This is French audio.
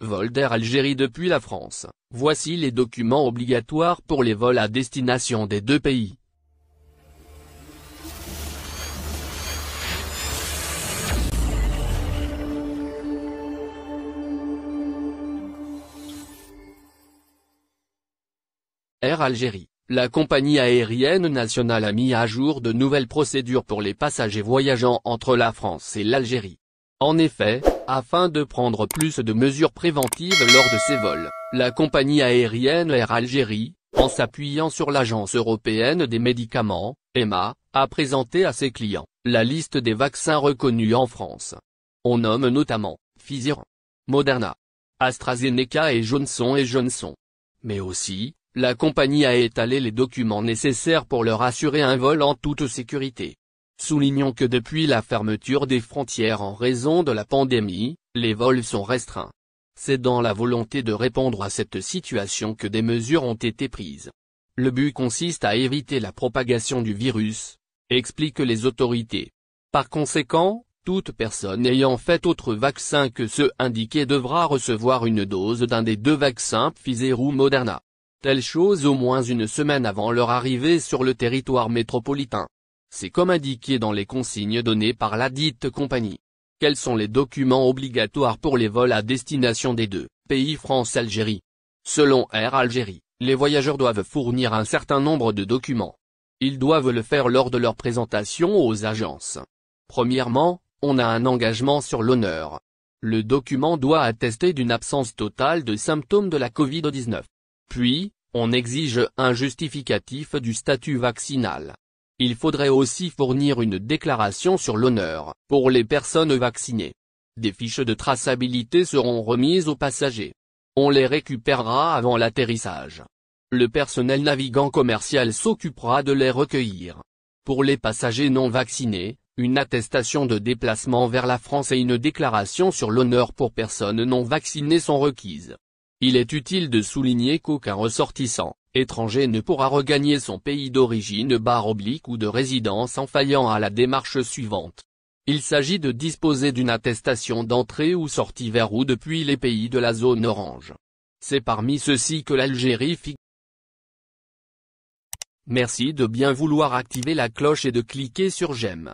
Vol d'Air Algérie depuis la France, voici les documents obligatoires pour les vols à destination des deux pays. Air Algérie, la compagnie aérienne nationale a mis à jour de nouvelles procédures pour les passagers voyageant entre la France et l'Algérie. En effet, afin de prendre plus de mesures préventives lors de ces vols, la compagnie aérienne Air Algérie, en s'appuyant sur l'Agence européenne des médicaments, EMA, a présenté à ses clients, la liste des vaccins reconnus en France. On nomme notamment, Pfizer, Moderna, AstraZeneca et Johnson et Johnson. Mais aussi, la compagnie a étalé les documents nécessaires pour leur assurer un vol en toute sécurité. Soulignons que depuis la fermeture des frontières en raison de la pandémie, les vols sont restreints. C'est dans la volonté de répondre à cette situation que des mesures ont été prises. Le but consiste à éviter la propagation du virus, expliquent les autorités. Par conséquent, toute personne ayant fait autre vaccin que ceux indiqués devra recevoir une dose d'un des deux vaccins Pfizer ou Moderna. Telle chose au moins une semaine avant leur arrivée sur le territoire métropolitain. C'est comme indiqué dans les consignes données par la dite compagnie. Quels sont les documents obligatoires pour les vols à destination des deux pays France-Algérie Selon Air Algérie, les voyageurs doivent fournir un certain nombre de documents. Ils doivent le faire lors de leur présentation aux agences. Premièrement, on a un engagement sur l'honneur. Le document doit attester d'une absence totale de symptômes de la Covid-19. Puis, on exige un justificatif du statut vaccinal. Il faudrait aussi fournir une déclaration sur l'honneur, pour les personnes vaccinées. Des fiches de traçabilité seront remises aux passagers. On les récupérera avant l'atterrissage. Le personnel navigant commercial s'occupera de les recueillir. Pour les passagers non vaccinés, une attestation de déplacement vers la France et une déclaration sur l'honneur pour personnes non vaccinées sont requises. Il est utile de souligner qu'aucun ressortissant, étranger ne pourra regagner son pays d'origine barre oblique ou de résidence en faillant à la démarche suivante. Il s'agit de disposer d'une attestation d'entrée ou sortie vers ou depuis les pays de la zone orange. C'est parmi ceux-ci que l'Algérie figure. Merci de bien vouloir activer la cloche et de cliquer sur j'aime.